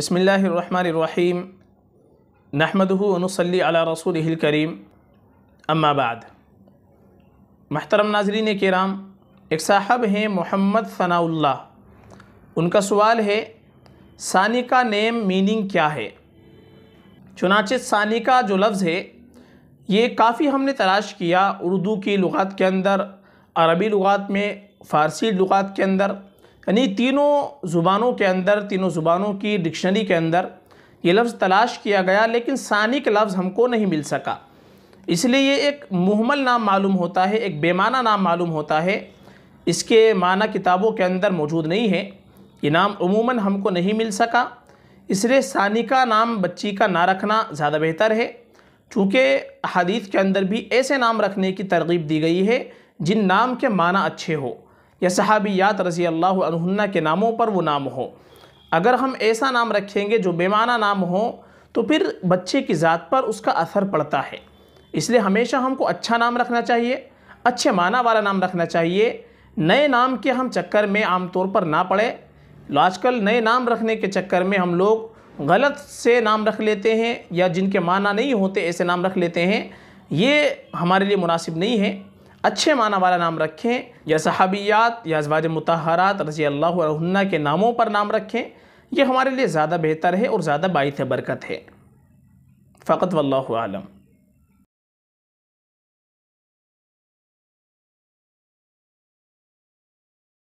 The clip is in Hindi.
बसमीम नहमदनसली रसूल करीम अम्माबाद महतरम नाजरीन कराम एक साहब हैं मोहम्मद फ़नाउल्ला उनका सवाल है सानी का नेम मीनिंग क्या है चुनाचे सानी का जो लफ्ज़ है ये काफ़ी हमने तलाश किया उर्दू की लुगात के अंदर अरबी लुगात में फ़ारसी लुगात के अंदर અને એ ત્રિનો જુબાનો કે અંદર ત્રિનો જુબાનો કી દિક્ષની કે અંદર યે લવજ તલાશ કિયા ગયા લેકિન સાની ક લવજ હમકો નહીં મિલ સકા ઇસલીયે એક મુહમલ નામ मालूम હોતા હે એક બેમાના નામ मालूम હોતા હે ઇસકે માના કિતાબો કે અંદર મોજુદ નહીં હે ઇ નામ ઉમુમન હમકો નહીં મિલ સકા ઇસરે સાનિકા નામ બચ્ચી કા ના રખના જ્યાદા બેહતર હે ચુકે હદીસ કે અંદર ભી એસે નામ રખને કી તરગીબ દી ગઈ હે જિન નામ કે માના અચ્છે હો या सहाबियात रज़ी अल्लाह के नामों पर वो नाम हो अगर हम ऐसा नाम रखेंगे जो बेमाना नाम हो तो फिर बच्चे की ज़ात पर उसका असर पड़ता है इसलिए हमेशा हमको अच्छा नाम रखना चाहिए अच्छे माना वाला नाम रखना चाहिए नए नाम के हम चक्कर में आम तौर पर ना पड़े तो आजकल नए नाम रखने के चक्कर में हम लोग गलत से नाम रख लेते हैं या जिनके माना नहीं होते ऐसे नाम रख लेते हैं ये हमारे लिए मुनासिब नहीं है अच्छे माना वाला नाम रखें या सहाबियात या अजवाज मतहरात रजी अल्लाह के नामों पर नाम रखें यह हमारे लिए ज़्यादा बेहतर है और ज़्यादा बायत बरकत है फ़कत वल्लम